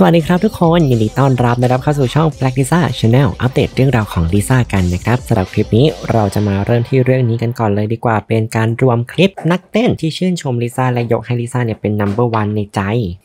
สวัสดีครับทุกคน ยินดีต้อนรับนะครับเข้าสู่ช่อง Black Lisa Channel อัปเดตเรื่องราวของลิซ่ากันนะครับสำหรับคลิปนี้เราจะมาเริ่มที่เรื่องนี้กันก่อนเลยดีกว่า เป็นการรวมคลิปนักเต้นที่ชื่นชมลิซ่าและยกให้ลิซ่าเนี่ยเป็น number one ในใจ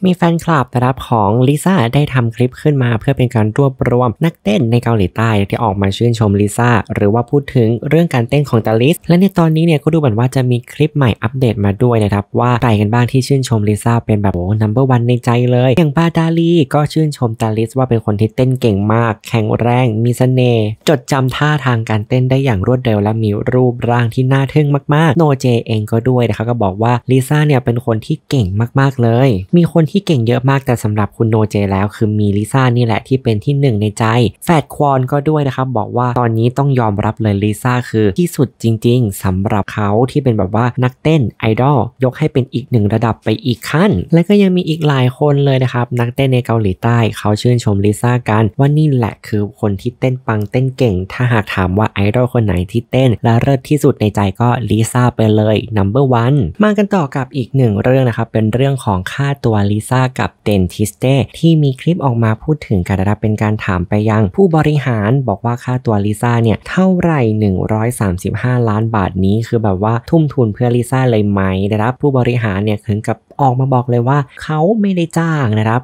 มีแฟนคลับนะครับของลิซ่าได้ทำคลิปขึ้นมาเพื่อเป็นการรวบรวมนักเต้นในเกาหลีใต้ที่ออกมาชื่นชมลิซ่าหรือว่าพูดถึงเรื่องการเต้นของตาลิสและในตอนนี้เนี่ยก็ดูเหมือนว่าจะมีคลิปใหม่อัปเดตมาด้วยนะครับว่าใครกันบ้างที่ชื่นชมลิซ่าเป็นแบบโอ้ number one ในใจเลย อย่างปาดาลีกก็ชื่นชมตาลิสว่าเป็นคนที่เต้นเก่งมาก แข็งแรงมีสเสน่ห์จดจำท่าทางการเต้นได้อย่างรวดเร็วและมีรูปร่างที่น่าทึ่งมาก ๆโนเจเองก็ด้วยนะคะก็บอกว่าลิซ่าเนี่ยเป็นคนที่เก่งมากๆเลยมีคนที่เก่งเยอะมากแต่สำหรับคุณโนเจแล้วคือมีลิซ่านี่แหละ ที่เป็นที่หนึ่งในใจแฟดควอนก็ด้วยนะครับบอกว่าตอนนี้ต้องยอมรับเลยลิซ่าคือ ที่สุดจริงๆ สำหรับเขาที่เป็นแบบว่านักเต้นไอดอลยกให้เป็นอีกหนึ่งระดับไปอีกขั้น และก็ยังมีอีกหลายคนเลยนะครับนักเต้นในเกาาหลีใต้เขาชื่นชมลิซ่ากันว่านี่แหละคือคนที่เต้นปังเต้นเก่งถ้าหากถามว่าไอดอลคนไหนที่เต้นและเลิศที่สุดในใจก็ลิซ่าไปเลย number one มากันต่อกับอีกหนึ่งเรื่องนะครับเป็นเรื่องของค่าตัวลิซ่ากับเดนทิสเต้ที่มีคลิปออกมาพูดถึงกันนะครับเป็นการถามไปยัง ผู้บริหารบอกว่าค่าตัวลิซ่าเนี่ยเท่าไหร่135 ล้านบาทนี้คือแบบว่าทุ่มทุนเพื่อลิซ่าเลยไหมนะครับผู้บริหารเนี่ยถึงกับออกมาบอกเลยว่าเขาไม่ได้จ้างนะครับ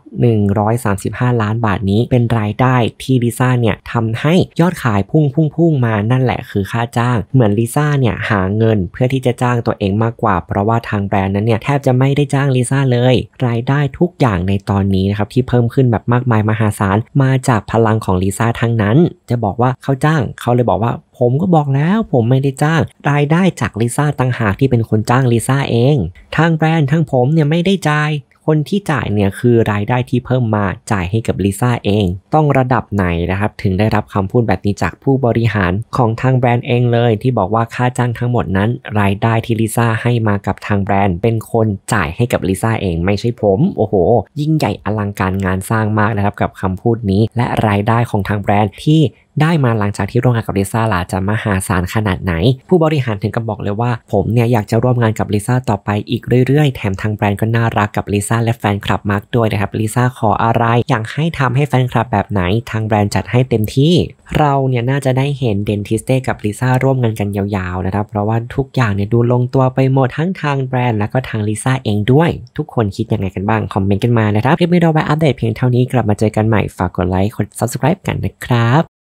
1 3 5 ล้านบาทนี้เป็นรายได้ที่ลิซ่าเนี่ยทำให้ยอดขายพุ่งพุ่งพุ่งมานั่นแหละคือค่าจ้าง เหมือนลิซ่าเนี่ยหาเงินเพื่อที่จะจ้างตัวเองมากกว่าเพราะว่าทางแบรนด์นั้นเนี่ยแทบจะไม่ได้จ้างลิซ่าเลยรายได้ทุกอย่างในตอนนี้นะครับที่เพิ่มขึ้นแบบมากมายมหาศาลมาจากพลังของลิซ่าทั้งนั้นจะบอกว่าเขาจ้างเขาเลยบอกว่า ผมก็บอกแล้วผมไม่ได้จ้าง รายได้จากลิซ่าต่างหากที่เป็นคนจ้างลิซ่าเอง ทางแบรนด์ทางผมเนี่ยไม่ได้จ่ายคนที่จ่ายเนี่ยคือรายได้ที่เพิ่มมาจ่ายให้กับลิซ่าเอง ต้องระดับไหนนะครับถึงได้รับคำพูดแบบนี้จากผู้บริหารของทางแบรนด์เองเลย ที่บอกว่าค่าจ้างทั้งหมดนั้น รายได้ที่ลิซ่าให้มากับทางแบรนด์ เป็นคนจ่ายให้กับลิซ่าเองไม่ใช่ผม โอ้โห ยิ่งใหญ่อลังการงานสร้างมากนะครับกับคำพูดนี้ และรายได้ของทางแบรนด์ที่ได้มาหลังจากที่ร่วมงานกับลิซ่าล่ะจะมหาศาลขนาดไหน ผู้บริหารถึงกับบอกเลยว่า ผมเนี่ยอยากจะร่วมงานกับลิซ่าต่อไปอีกเรื่อยๆ แถมทางแบรนด์ก็น่ารักกับลิซ่าและแฟนคลับมากด้วยนะครับ ลิซ่าขออะไร อยากให้ทำให้แฟนคลับแบบไหน ทางแบรนด์จัดให้เต็มที่ เราเนี่ยน่าจะได้เห็นเดนทิสเต้กับลิซ่าร่วมงานกันยาวๆนะครับ เพราะว่าทุกอย่างเนี่ยดูลงตัวไปหมดทั้งทางแบรนด์แล้วก็ทางลิซ่าเองด้วย ทุกคนคิดยังไงกันบ้าง คอมเมนต์กันมานะครับคลิปนี้เราไปอัปเดตเพียงเท่านี้กลับมาเจอกันใหม่ฝากกดไลค์กด subscribe กันนะครับ